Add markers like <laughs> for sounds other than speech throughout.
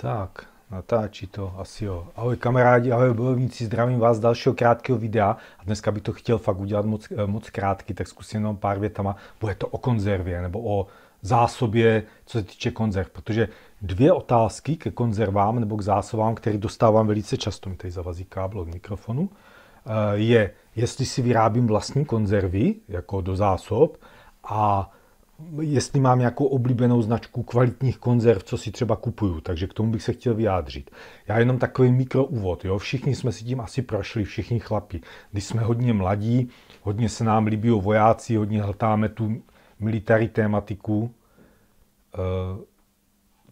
Tak, natáčí to asi jo. Ahoj kamarádi, ahoj bojovníci, zdravím vás z dalšího krátkého videa. A dneska bych to chtěl fakt udělat moc, eh, moc krátký, tak zkusím jenom pár větama. Bude to o konzervě nebo o zásobě, co se týče konzerv, protože dvě otázky ke konzervám nebo k zásobám, které dostávám velice často, mi tady zavazí káblo k mikrofonu, eh, je, jestli si vyrábím vlastní konzervy jako do zásob a jestli mám nějakou oblíbenou značku kvalitních konzerv, co si třeba kupuju, takže k tomu bych se chtěl vyjádřit. Já jenom takový mikroúvod, jo, všichni jsme si tím asi prošli, všichni chlapi. Když jsme hodně mladí, hodně se nám líbí vojáci, hodně hltáme tu military tématiku. Eh,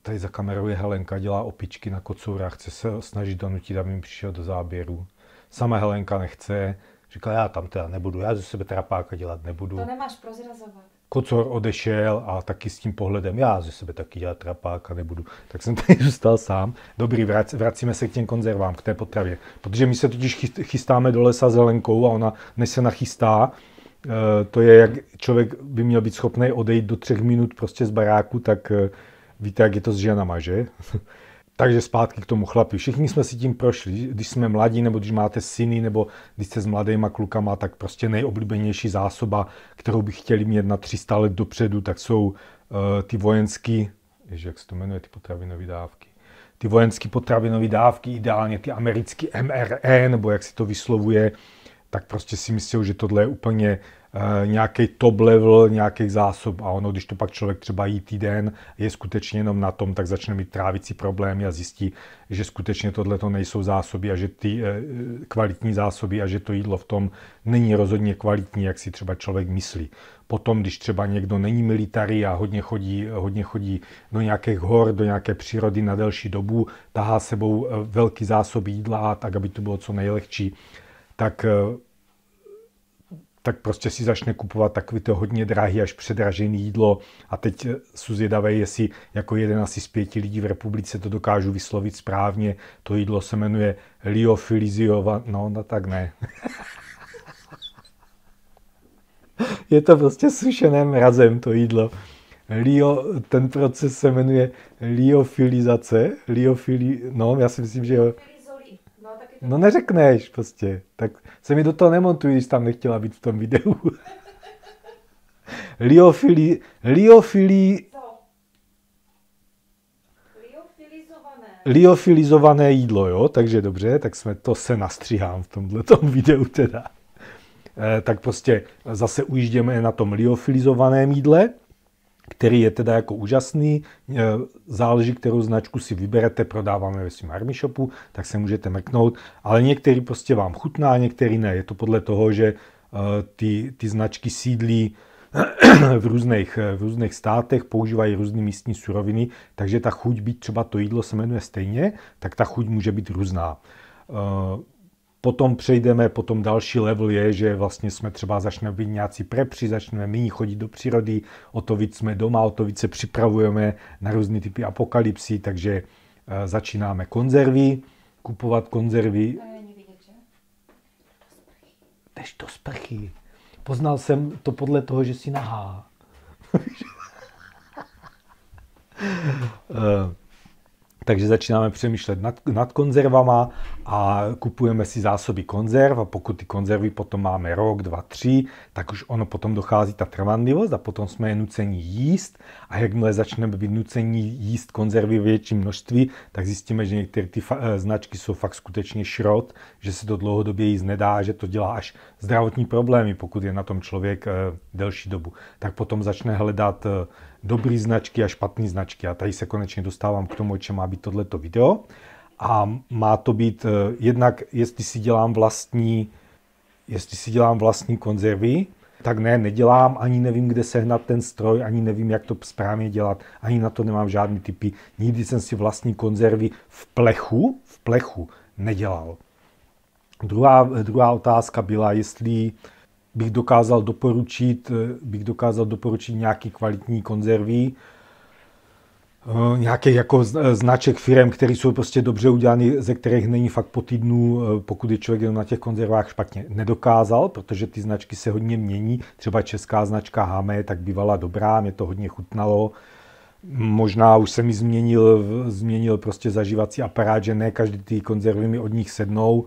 tady za kamerou je Helenka, dělá opičky na kocourách, chce se snažit donutit, aby mi přišel do záběru. Sama Helenka nechce, říkala, já tam teda nebudu, já ze sebe trapáka dělat nebudu. To nemáš prozrazovat. Kocor odešel a taky s tím pohledem, já ze sebe taky dělat trapáka nebudu, tak jsem tady <laughs> zůstal sám. Dobrý, vrac, vracíme se k těm konzervám, k té potravě, protože my se totiž chystáme do lesa zelenkou a ona, než se nachystá, eh, to je, jak člověk by měl být schopný odejít do třech minut prostě z baráku, tak eh, víte, jak je to s ženama, že? <laughs> Takže zpátky k tomu chlapi. Všichni jsme si tím prošli. Když jsme mladí, nebo když máte syny, nebo když jste s mladýma klukama, tak prostě nejoblíbenější zásoba, kterou by chtěli mít na 300 let dopředu, tak jsou uh, ty vojenský, ježi, jak se to jmenuje, ty potravinové dávky. Ty vojenské potravinové dávky, ideálně ty americké MRE, nebo jak se to vyslovuje, uh, tak prostě si myslí, že tohle je úplně eh, nějaký top level nějakých zásob a ono, když to pak člověk třeba jí týden, je skutečně jenom na tom, tak začne mít trávicí problémy a zjistí, že skutečně tohle to nejsou zásoby a že ty eh, kvalitní zásoby a že to jídlo v tom není rozhodně kvalitní, jak si třeba člověk myslí. Potom, když třeba někdo není military a hodně chodí, hodně chodí do nějakých hor, do nějaké přírody na delší dobu, tahá sebou eh, velký zásoby jídla, tak aby to bylo co nejlehčí, tak eh, tak prostě si začne kupovat takový to hodně drahý až předražený jídlo. A teď eh, jsou zvědavé, jestli jako jeden asi z pěti lidí v republice to dokážu vyslovit správně. To jídlo se jmenuje liofiliziova, no, no tak ne. <laughs> Je to prostě sušené mrazem to jídlo. Lio, ten proces se jmenuje liofilizace. Liofili, no, já si myslím, že jo. No neřekneš prostě. Tak se mi do toho nemontuj, když tam nechtěla být v tom videu. <laughs> Liofili, liofili, liofilizované jídlo, jo, takže dobře, tak jsme to se nastřihám v tomhle <laughs> videu teda. E, tak prostě zase ujížděme na tom liofilizovaném jídle který je teda jako úžasný. E, záleží, kterou značku si vyberete, prodáváme ve svým Army Shopu, tak se můžete mrknout, ale některý prostě vám chutná, některý ne. Je to podle toho, že e, ty, ty značky sídlí <clears throat> v různých, e, v různých státech, používají různé místní suroviny, takže ta chuť, být třeba to jídlo se jmenuje stejně, tak ta chuť může být různá potom přejdeme, potom další level je, že vlastně jsme třeba začneme být nějací prepři, začneme méně chodit do přírody, o to víc jsme doma, o to víc se připravujeme na různé typy apokalypsy, takže eh, začínáme konzervy, kupovat konzervy. Jdeš to sprchy. Poznal jsem to podle toho, že si nahá. <laughs> Eh, takže začínáme přemýšlet nad, nad konzervama a kupujeme si zásoby konzerv a pokud ty konzervy potom máme rok, dva, tři, tak už ono potom dochází ta trvanlivost a potom jsme je nuceni jíst a jakmile začneme být nuceni jíst konzervy v větším množství, tak zjistíme, že některé ty eh, značky jsou fakt skutečně šrot, že se to dlouhodobě jíst nedá, že to dělá až zdravotní problémy, pokud je na tom člověk eh, delší dobu. Tak potom začne hledat eh, dobrý značky a špatný značky. A tady se konečně dostávám k tomu, o čem má být tohleto video. A má to být eh, jednak, jestli si dělám vlastní, jestli si dělám vlastní konzervy, tak ne, nedělám, ani nevím, kde sehnat ten stroj, ani nevím, jak to správně dělat, ani na to nemám žádný typy. Nikdy jsem si vlastní konzervy v plechu, v plechu nedělal. Druhá, eh, druhá otázka byla, jestli uh, bych dokázal doporučit, eh, bych dokázal doporučit nějaký kvalitní konzervy, eh, nějaké jako eh, značek firm, které jsou prostě dobře udělané, ze kterých není fakt po týdnu, pokud je člověk na těch konzervách špatně, nedokázal, protože ty značky se hodně mění. Třeba česká značka Hame tak bývala dobrá, mě to hodně chutnalo. Možná už se mi změnil, změnil prostě zažívací aparát, že ne každý ty konzervy mi od nich sednou.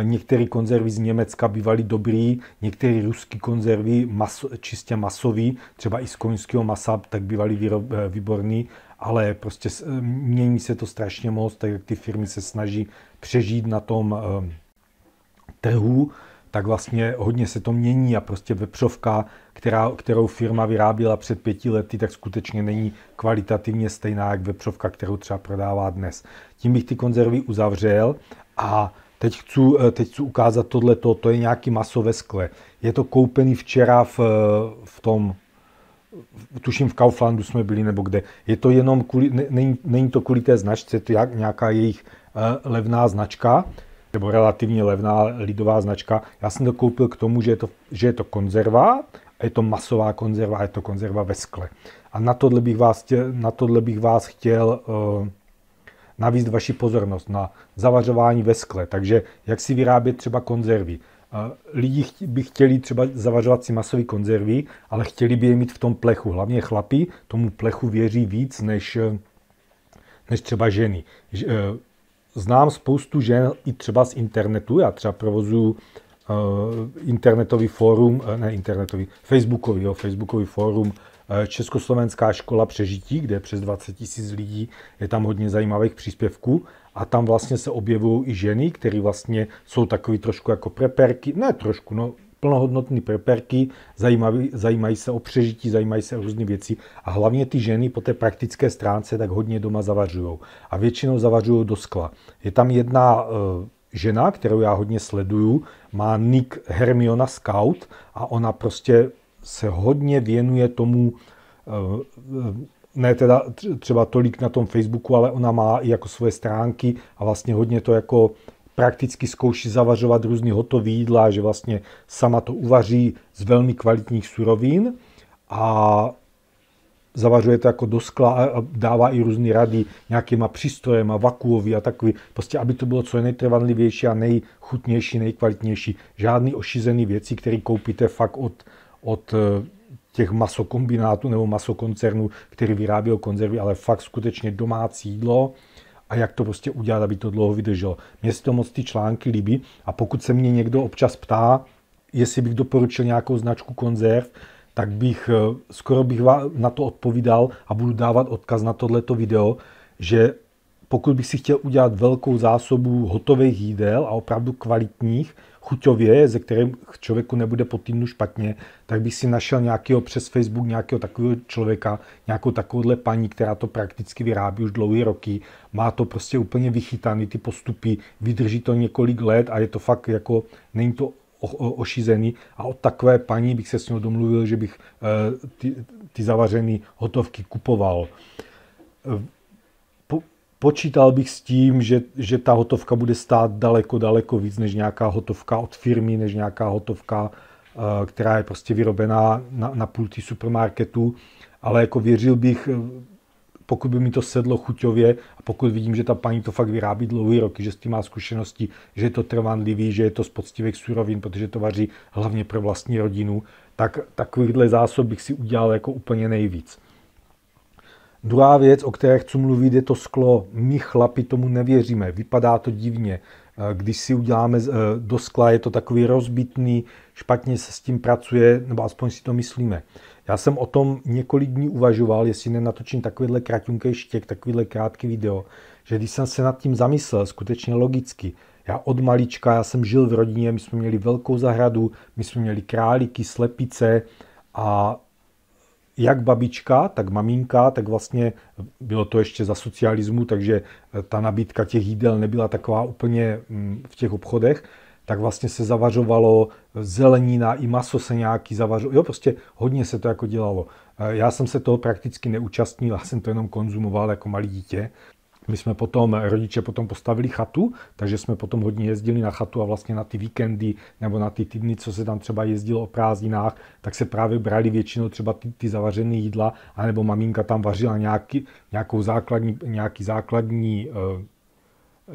Eh, některé konzervy z Německa bývaly dobrý, některé ruské konzervy maso, čistě masové, třeba i z koňského masa, tak bývaly eh, výborný, ale prostě eh, mění se to strašně moc, tak jak ty firmy se snaží přežít na tom trhu, tak vlastně hodně se to mění a prostě vepřovka, která, kterou firma vyráběla před pěti lety, tak skutečně není kvalitativně stejná jak vepřovka, kterou třeba prodává dnes. Tím bych ty konzervy uzavřel a teď chci, eh, teď ukázat tohle, to je nějaký maso ve skle. Je to koupený včera v, eh, v tom, tuším v Kauflandu jsme byli nebo kde. Je to jenom kvůli, ne, není, není to kvůli té značce, je to jak, nějaká jejich eh, levná značka, nebo relativně levná lidová značka. Já jsem to koupil k tomu, že je to, že je to konzerva a je to masová konzerva, je to konzerva ve skle. A na tohle bych vás, chtěl, na tohle bych vás chtěl navíc vaši pozornost na zavařování ve skle. Takže jak si vyrábět třeba konzervy. Eh, lidi by chtěli třeba zavařovat si masové konzervy, ale chtěli by je mít v tom plechu. Hlavně chlapi tomu plechu věří víc než, eh, než třeba ženy. Eh, znám spoustu žen i třeba z internetu, já třeba provozuju internetový fórum, ne internetový, facebookový, jo, facebookový fórum Eh, Československá škola přežití, kde je přes 20 tisíc lidí, je tam hodně zajímavých příspěvků a tam vlastně se objevují i ženy, které vlastně jsou takový trošku jako preperky, ne trošku, no plnohodnotný preperky, zajímavý, zajímají se o přežití, zajímají se o různé věci a hlavně ty ženy po té praktické stránce tak hodně doma zavařují a většinou zavařují do skla. Je tam jedna eh, žena, kterou já hodně sleduju, má nick Hermiona Scout a ona prostě se hodně věnuje tomu, eh, ne teda třeba tolik na tom Facebooku, ale ona má i jako svoje stránky a vlastně hodně to jako prakticky zkouší zavařovat různý hotový jídla, že vlastně sama to uvaří z velmi kvalitních surovin a zavařuje to jako do skla a dává i různé rady nějakýma přístrojem a vakuový a takový, prostě aby to bylo co nejtrvanlivější a nejchutnější, nejkvalitnější. Žádný ošizený věci, který koupíte fakt od od eh, těch masokombinátů nebo masokoncernů, který vyrábí konzervy, ale fakt skutečně domácí jídlo a jak to prostě udělat, aby to dlouho vydrželo. Mně se to moc ty články líbí a pokud se mě někdo občas ptá, jestli bych doporučil nějakou značku konzerv, tak bych, eh, skoro bych na to odpovídal a budu dávat odkaz na tohleto video, že pokud bych si chtěl udělat velkou zásobu hotových jídel a opravdu kvalitních, chuťově, ze kterým člověku nebude po týdnu špatně, tak bych si našel nějakého přes Facebook nějakého takového člověka, nějakou takovouhle paní, která to prakticky vyrábí už dlouhé roky, má to prostě úplně vychytané ty postupy, vydrží to několik let a je to fakt jako, není to ošizený a od takové paní bych se s ní domluvil, že bych eh, ty, ty zavařené hotovky kupoval počítal bych s tím, že, že ta hotovka bude stát daleko, daleko víc než nějaká hotovka od firmy, než nějaká hotovka, eh, která je prostě vyrobená na, na pulty supermarketu, ale jako věřil bych, eh, pokud by mi to sedlo chuťově a pokud vidím, že ta paní to fakt vyrábí dlouhý roky, že s tím má zkušenosti, že je to trvanlivý, že je to z poctivých surovin, protože to vaří hlavně pro vlastní rodinu, tak takovýchhle zásob bych si udělal jako úplně nejvíc. Druhá věc, o které chci mluvit, je to sklo. My chlapi tomu nevěříme, vypadá to divně. Eh, když si uděláme eh, do skla, je to takový rozbitný, špatně se s tím pracuje, nebo aspoň si to myslíme. Já jsem o tom několik dní uvažoval, jestli nenatočím takovýhle kratunkej štěk, takovýhle krátký video, že když jsem se nad tím zamyslel skutečně logicky, já od malička, já jsem žil v rodině, my jsme měli velkou zahradu, my jsme měli králíky, slepice a jak babička, tak maminka, tak vlastně bylo to ještě za socialismu, takže eh, ta nabídka těch jídel nebyla taková úplně mm, v těch obchodech, tak vlastně se zavařovalo eh, zelenina, i maso se nějaký zavařovalo, jo, prostě hodně se to jako dělalo. Eh, já jsem se toho prakticky neúčastnil, já jsem to jenom konzumoval jako malý dítě, my jsme potom, rodiče potom postavili chatu, takže jsme potom hodně jezdili na chatu a vlastně na ty víkendy nebo na ty týdny, co se tam třeba jezdilo o prázdninách, tak se právě brali většinou třeba ty, ty zavařené jídla, anebo maminka tam vařila nějaký, nějakou základní, nějaký základní eh,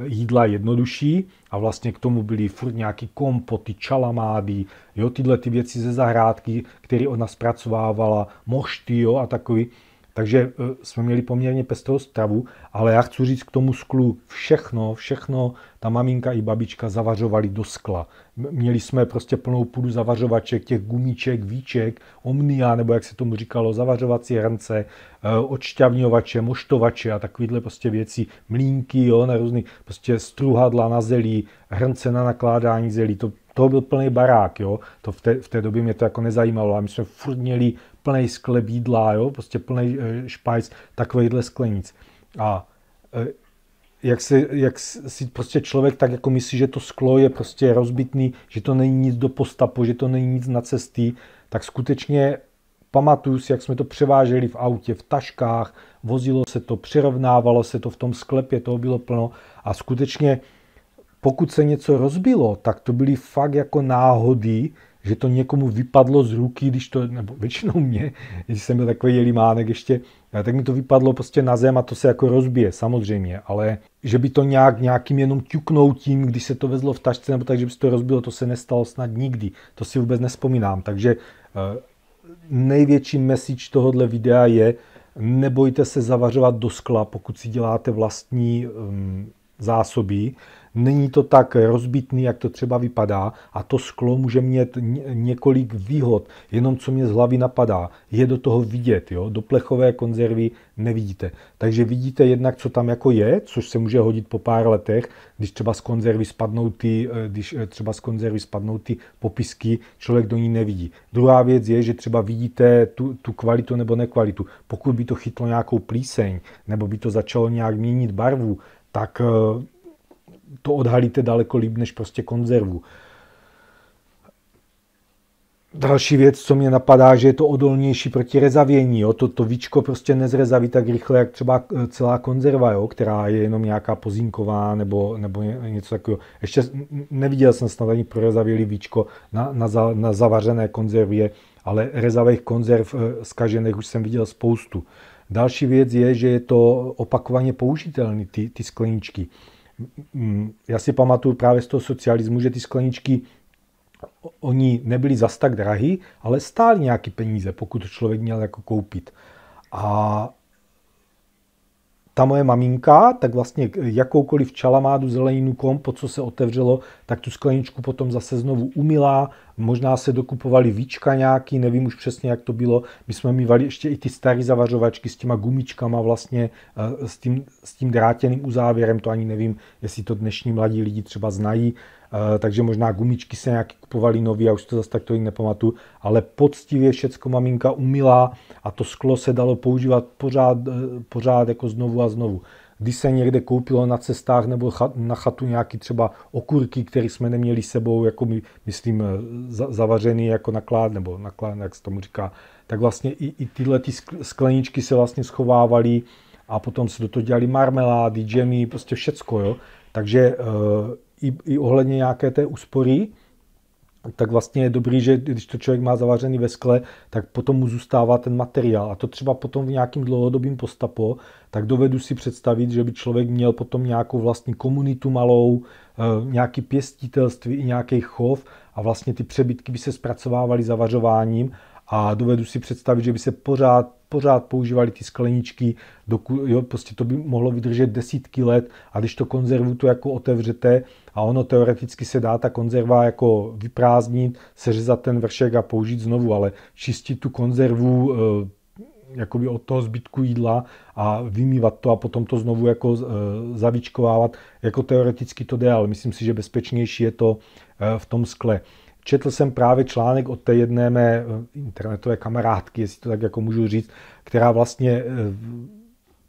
jídla jednodušší a vlastně k tomu byly furt nějaký kompoty, čalamády, jo, tyhle ty věci ze zahrádky, které ona zpracovávala, mošty, jo, a takový. Takže eh, jsme měli poměrně pestrou stravu, ale já chci říct k tomu sklu všechno, všechno ta maminka i babička zavařovali do skla. Měli jsme prostě plnou půdu zavařovaček, těch gumíček, víček, omnia, nebo jak se tomu říkalo, zavařovací hrnce, eh, odšťavňovače, moštovače a takovýhle prostě věci, mlínky, jo, na různý, prostě struhadla na zelí, hrnce na nakládání zelí, to, to byl plný barák, jo. To v té, v té době mě to jako nezajímalo, a my jsme furt měli plný sklep jídla, jo? prostě plný eh, špajc takovýhle sklenic. A eh, jak si, jak si prostě člověk tak jako myslí, že to sklo je prostě rozbitný, že to není nic do postapu že to není nic na cesty, tak skutečně pamatuju si, jak jsme to převáželi v autě, v taškách, vozilo se to, přirovnávalo se to v tom sklepě, toho bylo plno a skutečně pokud se něco rozbilo, tak to byly fakt jako náhody, že to někomu vypadlo z ruky, když to, nebo většinou mě, když jsem byl takový jelimánek ještě, tak mi to vypadlo prostě na zem a to se jako rozbije, samozřejmě, ale že by to nějak nějakým jenom ťuknoutím, když se to vezlo v tašce, nebo tak, že by se to rozbilo, to se nestalo snad nikdy, to si vůbec nespomínám, takže eh, největší message tohohle videa je, nebojte se zavařovat do skla, pokud si děláte vlastní um, zásoby, Není to tak rozbitný, jak to třeba vypadá a to sklo může mít několik výhod. Jenom co mě z hlavy napadá, je do toho vidět. Jo? Do plechové konzervy nevidíte. Takže vidíte jednak, co tam jako je, což se může hodit po pár letech, když třeba z konzervy spadnou ty, eh, když eh, třeba z konzervy spadnou ty popisky, člověk do ní nevidí. Druhá věc je, že třeba vidíte tu, tu kvalitu nebo nekvalitu. Pokud by to chytlo nějakou plíseň, nebo by to začalo nějak měnit barvu, tak eh, to odhalíte daleko líp než prostě konzervu. Další věc, co mě napadá, že je to odolnější proti rezavění. Jo? To, to víčko prostě nezrezaví tak rychle, jak třeba eh, celá konzerva, jo? která je jenom nějaká pozínková nebo, nebo něco takového. Ještě neviděl jsem snad ani prorezavělý víčko na, na, za, na zavařené konzervě, ale rezavých konzerv eh, zkažených už jsem viděl spoustu. Další věc je, že je to opakovaně použitelný, ty, ty skleničky já si pamatuju právě z toho socialismu, že ty skleničky oni nebyli zas tak drahý, ale stáli nějaký peníze, pokud to člověk měl jako koupit. A ta moje maminka, tak vlastně jakoukoliv čalamádu, zeleninu, kompo, po co se otevřelo, tak tu skleničku potom zase znovu umila, možná se dokupovali víčka nějaký, nevím už přesně, jak to bylo. My jsme mývali ještě i ty staré zavařovačky s těma gumičkama vlastně, eh, s tím, s tím drátěným uzávěrem, to ani nevím, jestli to dnešní mladí lidi třeba znají, eh, takže možná gumičky se nějak kupovali nový, já už to zase tak tolik nepamatuju, ale poctivě všecko maminka umila a to sklo se dalo používat pořád, eh, pořád jako znovu a znovu když se někde koupilo na cestách nebo na chatu nějaký třeba okurky, které jsme neměli sebou, jako my, myslím, eh, zavařený jako naklad, nebo naklad, jak se tomu říká, tak vlastně i, i tyhle ty skleničky se vlastně schovávaly a potom se do toho dělali marmelády, džemy, prostě všecko, jo. Takže eh, i, i ohledně nějaké té úspory, tak vlastně je dobrý, že když to člověk má zavařený ve skle, tak potom mu zůstává ten materiál. A to třeba potom v nějakým dlouhodobým postapo, tak dovedu si představit, že by člověk měl potom nějakou vlastní komunitu malou, eh, nějaký pěstitelství i nějaký chov a vlastně ty přebytky by se zpracovávaly zavařováním a dovedu si představit, že by se pořád, pořád používaly ty skleničky, dokud, jo, prostě to by mohlo vydržet desítky let a když to konzervu to jako otevřete a ono teoreticky se dá ta konzerva jako vyprázdnit, seřezat ten vršek a použít znovu, ale čistit tu konzervu eh, jakoby od toho zbytku jídla a vymývat to a potom to znovu jako eh, zavičkovávat, jako teoreticky to jde, ale myslím si, že bezpečnější je to eh, v tom skle. Četl jsem právě článek od té jedné mé eh, internetové kamarádky, jestli to tak jako můžu říct, která vlastně, eh,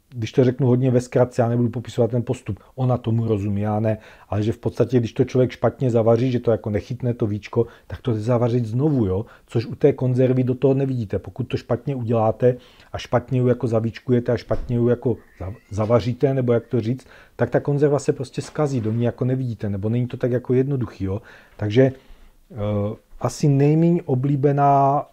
když to řeknu hodně ve zkratce, já nebudu popisovat ten postup, ona tomu rozumí, já ne, ale že v podstatě, když to člověk špatně zavaří, že to jako nechytne to víčko, tak to zavařit znovu, jo? což u té konzervy do toho nevidíte. Pokud to špatně uděláte a špatně ju jako zavíčkujete a špatně ju jako zavaříte, nebo jak to říct, tak ta konzerva se prostě skazí, do ní jako nevidíte, nebo není to tak jako jednoduchý. Jo? Takže Eh, asi nejméně oblíbená,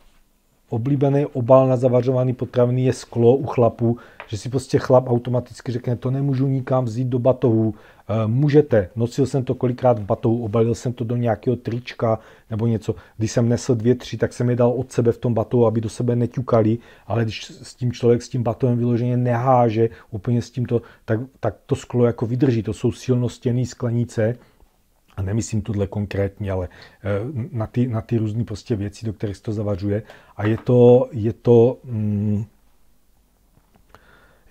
oblíbený obal na zavařovaný potraviny je sklo u chlapů, že si prostě chlap automaticky řekne, to nemůžu nikam vzít do batohu, eh, můžete, nosil jsem to kolikrát v batohu, obalil jsem to do nějakého trička nebo něco, když jsem nesl dvě, tři, tak jsem je dal od sebe v tom batohu, aby do sebe neťukali, ale když s tím člověk s tím batohem vyloženě neháže úplně s tímto, tak, tak to sklo jako vydrží, to jsou silnostěný sklenice, nemyslím tuhle konkrétně, ale eh, na ty, na ty různé prostě věci, do kterých se to zavažuje. A je to, je to, mm,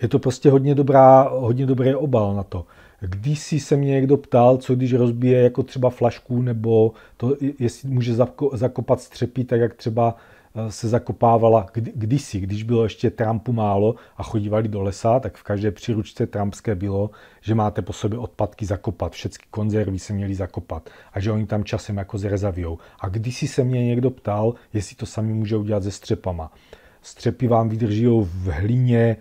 je to prostě hodně, dobrá, hodně dobrý obal na to. Když si se mě někdo ptal, co když rozbije jako třeba flašku, nebo to, jestli může zakopat střepy, tak jak třeba Eh, se zakopávala kdysi, když bylo ještě Trumpu málo a chodívali do lesa, tak v každé příručce trampské bylo, že máte po sobě odpadky zakopat, všechny konzervy se měly zakopat a že oni tam časem jako zrezavijou. A kdysi se mě někdo ptal, jestli to sami může udělat se střepama. Střepy vám vydrží v hlině,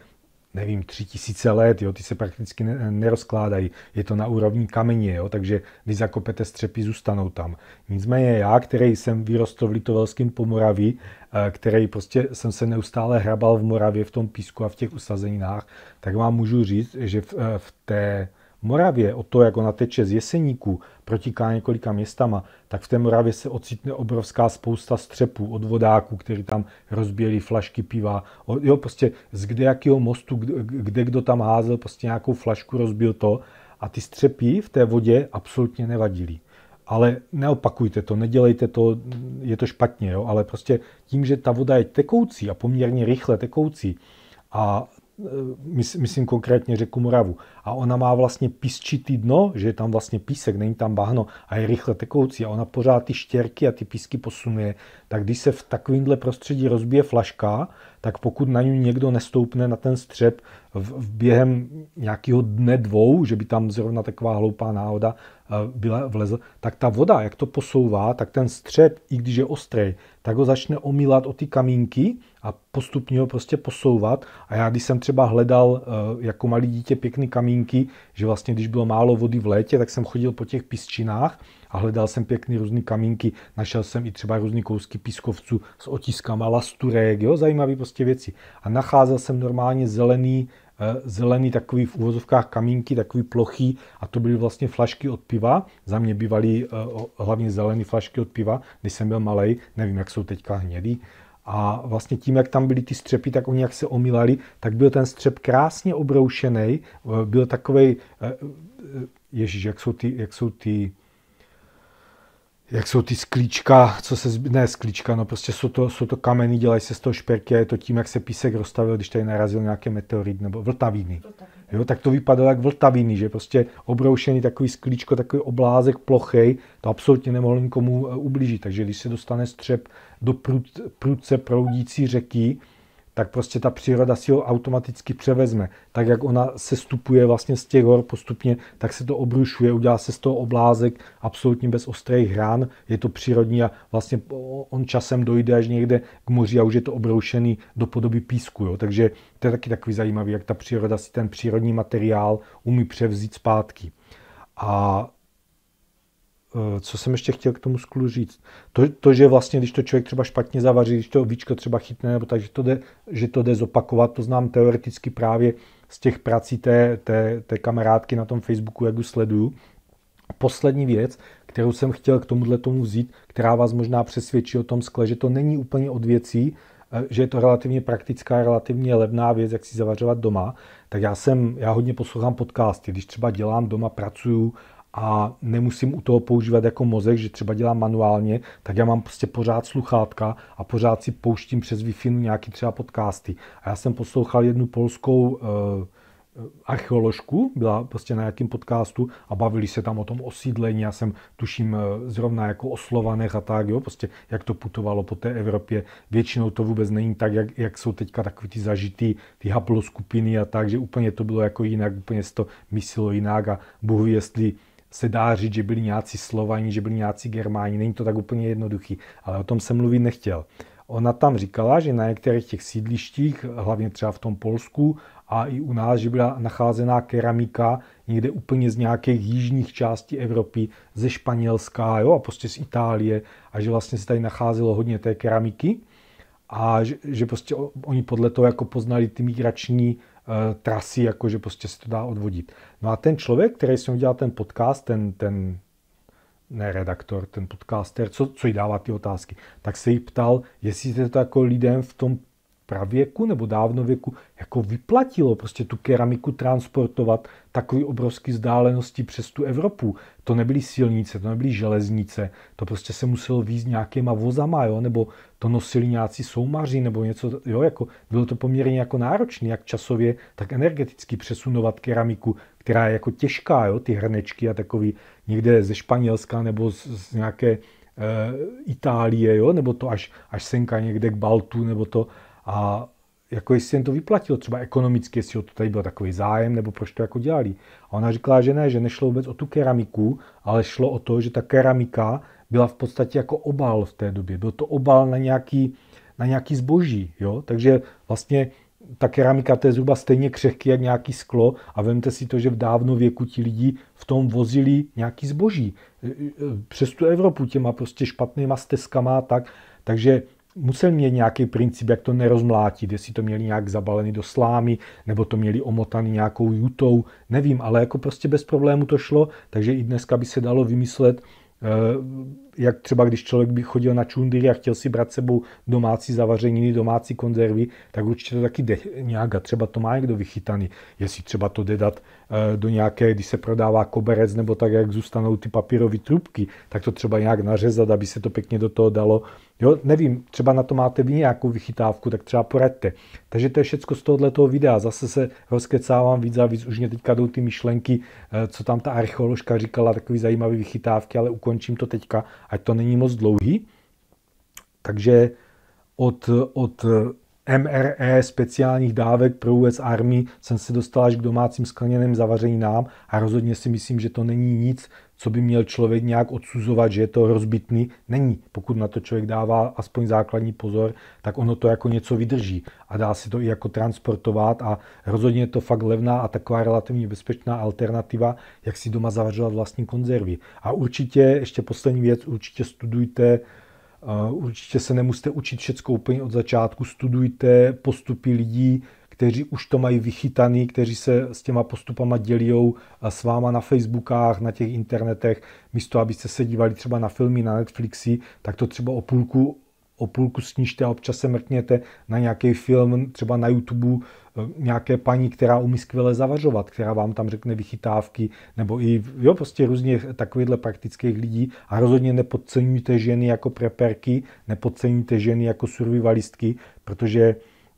nevím, tři tisíce let, jo, ty se prakticky nerozkládají, je to na úrovni kameně, jo, takže když zakopete střepy, zůstanou tam. Nicméně já, který jsem vyrostl v Litovelském Pomoraví, eh, který prostě jsem se neustále hrabal v Moravě, v tom písku a v těch usazeninách, tak vám můžu říct, že v, eh, v té Moravě o to, jak ona teče z Jeseníků, protíká několika městama, tak v té Moravě se ocitne obrovská spousta střepů od vodáků, který tam rozbíjeli flašky piva. Jo, prostě z kde jakého mostu, kde, kde kdo tam házel prostě nějakou flašku, rozbil to. A ty střepy v té vodě absolutně nevadily. Ale neopakujte to, nedělejte to, je to špatně, jo? ale prostě tím, že ta voda je tekoucí a poměrně rychle tekoucí, a Eh, myslím konkrétně řeku Moravu. A ona má vlastně písčitý dno, že je tam vlastně písek, není tam bahno a je rychle tekoucí a ona pořád ty štěrky a ty písky posunuje. Tak když se v takovémhle prostředí rozbije flaška, tak pokud na ní někdo nestoupne na ten střep v, v během nějakého dne dvou, že by tam zrovna taková hloupá náhoda byla vlezl, tak ta voda, jak to posouvá, tak ten střep, i když je ostrý, tak ho začne omílat o ty kamínky a postupně ho prostě posouvat. A já když jsem třeba hledal eh, jako malý dítě pěkný kamínky, že vlastně když bylo málo vody v létě, tak jsem chodil po těch písčinách a hledal jsem pěkný různý kamínky. Našel jsem i třeba různý kousky pískovců s otiskama lasturek, jo, zajímavé prostě věci. A nacházel jsem normálně zelený Eh, zelený takový v úvozovkách kamínky, takový plochý a to byly vlastně flašky od piva. Za mě bývaly eh, hlavně zelené flašky od piva, když jsem byl malý, nevím, jak jsou teďka hnědý. A vlastně tím, jak tam byly ty střepy, tak oni jak se omilali, tak byl ten střep krásně obroušený, eh, byl takový, ježíš, jak jsou ty, jak jsou ty jak jsou ty sklíčka, co se, ne sklíčka, no prostě jsou to, jsou to kameny, dělají se z toho šperky a je to tím, jak se písek rozstavil, když tady narazil nějaký meteorit nebo vltavíny. Jo, tak to vypadalo jak vltavíny, že prostě obroušený takový sklíčko, takový oblázek plochej, to absolutně nemohlo nikomu e, ublížit. Takže když se dostane střep do prud, prudce proudící řeky, tak prostě ta příroda si ho automaticky převezme. Tak jak ona se stupuje vlastně z těch hor postupně, tak se to obrušuje, udělá se z toho oblázek absolutně bez ostrých hran, je to přírodní a vlastně on časem dojde až někde k moři a už je to obroušený do podoby písku. Jo. Takže to je taky takový zajímavý, jak ta příroda si ten přírodní materiál umí převzít zpátky. A Eh, co jsem ještě chtěl k tomu sklu říct? To, to, že vlastně, když to člověk třeba špatně zavaří, když to víčko třeba chytne, nebo tak, že to jde, že to jde zopakovat, to znám teoreticky právě z těch prací té, té, té kamarádky na tom Facebooku, jak ju sleduju. Poslední věc, kterou jsem chtěl k tomuhle tomu vzít, která vás možná přesvědčí o tom skle, že to není úplně od věcí, eh, že je to relativně praktická, relativně levná věc, jak si zavařovat doma, tak já jsem, já hodně poslouchám podcasty, když třeba dělám doma, pracuju a nemusím u toho používat jako mozek, že třeba dělám manuálně, tak já mám prostě pořád sluchátka a pořád si pouštím přes Wi-Fi nějaký třeba podcasty. A já jsem poslouchal jednu polskou eh, eh archeoložku, byla prostě na nějakém podcastu a bavili se tam o tom osídlení, já jsem tuším eh, zrovna jako o Slovanech a tak, jo, prostě jak to putovalo po té Evropě. Většinou to vůbec není tak, jak, jak jsou teďka takový ty zažitý, ty haploskupiny a tak, že úplně to bylo jako jinak, úplně se to myslilo jinak a Bůh jestli se dá říct, že byli nějací Slovani, že byli nějací Germáni, není to tak úplně jednoduchý, ale o tom se mluvit nechtěl. Ona tam říkala, že na některých těch sídlištích, hlavně třeba v tom Polsku a i u nás, že byla nacházená keramika někde úplně z nějakých jižních částí Evropy, ze Španělska jo, a prostě z Itálie a že vlastně se tady nacházelo hodně té keramiky a že, že prostě oni podle toho jako poznali ty migrační Eh, trasy, jakože prostě se to dá odvodit. No a ten člověk, který si udělal ten podcast, ten, ten ne redaktor, ten podcaster, co, co jí dává ty otázky, tak se jí ptal, jestli jste to jako lidem v tom pravěku nebo dávnověku jako vyplatilo prostě tu keramiku transportovat takový obrovský vzdálenosti přes tu Evropu. To nebyly silnice, to nebyly železnice, to prostě se muselo víc nějakýma vozama, jo? nebo to nosili nějací soumaři, nebo něco, jo? Jako, bylo to poměrně jako náročné, jak časově, tak energeticky přesunovat keramiku, která je jako těžká, jo? ty hrnečky a takový někde ze Španělska nebo z, z nějaké eh, Itálie, jo? nebo to až, až senka někde k Baltu, nebo to, a jako jestli jen to vyplatilo, třeba ekonomicky, jestli o to tady byl takový zájem, nebo proč to jako dělali. A ona říkala, že ne, že nešlo vůbec o tu keramiku, ale šlo o to, že ta keramika byla v podstatě jako obal v té době. Byl to obal na nějaký, na nějaký zboží, jo? takže vlastně ta keramika to je zhruba stejně křehký jak nějaký sklo a vemte si to, že v dávno věku ti lidi v tom vozili nějaký zboží. E, e, přes tu Evropu těma prostě špatnýma stezkama tak, takže musel mít nějaký princip, jak to nerozmlátit, jestli to měli nějak zabalený do slámy, nebo to měli omotaný nějakou jutou, nevím, ale jako prostě bez problému to šlo, takže i dneska by se dalo vymyslet, eh, jak třeba když člověk by chodil na čundyry a chtěl si brát sebou domácí zavařeniny, domácí konzervy, tak určitě to taky jde nějak a třeba to má někdo vychytaný. Jestli třeba to jde dát eh, do nějaké, když se prodává koberec nebo tak, jak zůstanou ty papírové trubky, tak to třeba nějak nařezat, aby se to pěkně do toho dalo Jo, nevím, třeba na to máte vy nějakou vychytávku, tak třeba poraďte. Takže to je všechno z tohoto videa. Zase se rozkecávám víc a víc, už mě teďka jdou ty myšlenky, eh, co tam ta archeoložka říkala, takový zajímavý vychytávky, ale ukončím to teďka, ať to není moc dlouhý. Takže od, od eh, MRE speciálních dávek pro US Army jsem se dostal až k domácím skleněným nám a rozhodně si myslím, že to není nic, co by měl člověk nějak odsuzovat, že je to rozbitný. Není. Pokud na to člověk dává aspoň základní pozor, tak ono to jako něco vydrží a dá si to i jako transportovat a rozhodně je to fakt levná a taková relativně bezpečná alternativa, jak si doma zavařovat vlastní konzervy. A určitě, ještě poslední věc, určitě studujte Určitě se nemusíte učit všechno úplně od začátku, studujte postupy lidí, kteří už to mají vychytaný, kteří se s těma postupama dělí s váma na Facebookách, na těch internetech, místo abyste se dívali třeba na filmy na Netflixi, tak to třeba o půlku o půlku snížte a občas se mrkněte na nějaký film, třeba na YouTube, eh, nějaké paní, která umí skvěle zavařovat, která vám tam řekne vychytávky, nebo i jo, prostě různě takovýchhle praktických lidí. A rozhodně nepodceňujte ženy jako preperky, nepodceňujte ženy jako survivalistky, protože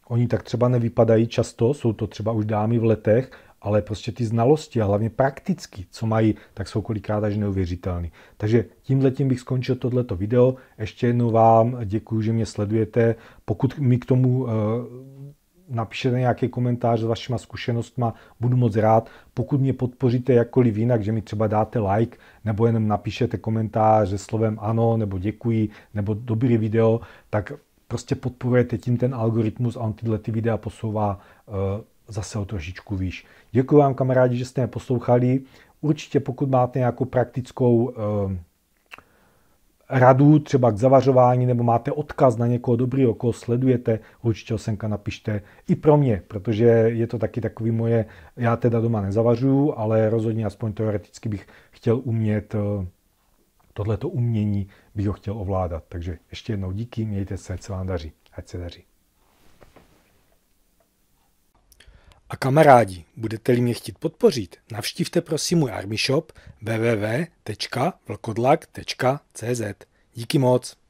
oni tak třeba nevypadají často, jsou to třeba už dámy v letech ale prostě ty znalosti a hlavně prakticky, co mají, tak jsou kolikrát až neuvěřitelné. Takže tímhle tím bych skončil tohleto video. Ještě jednou vám děkuji, že mě sledujete. Pokud mi k tomu eh, napíšete nějaký komentář s vašima zkušenostma, budu moc rád. Pokud mě podpoříte jakkoliv jinak, že mi třeba dáte like, nebo jenom napíšete komentář se slovem ano, nebo děkuji, nebo dobrý video, tak prostě podporujete tím ten algoritmus a on tyhle ty videa posouvá eh, zase o trošičku výš. Děkuji vám kamarádi, že jste mě poslouchali. Určitě pokud máte nějakou praktickou eh, radu třeba k zavařování nebo máte odkaz na někoho dobrýho, koho sledujete, určitě osenka, napište i pro mě, protože je to taky takový moje, já teda doma nezavařuju, ale rozhodně aspoň teoreticky bych chtěl umět eh, tohleto umění, bych ho chtěl ovládat. Takže ještě jednou díky, mějte se, co vám daří, ať se daří. A kamarádi, budete-li mě chtít podpořit, navštivte prosím můj army shop www.vlkodlak.cz. Díky moc.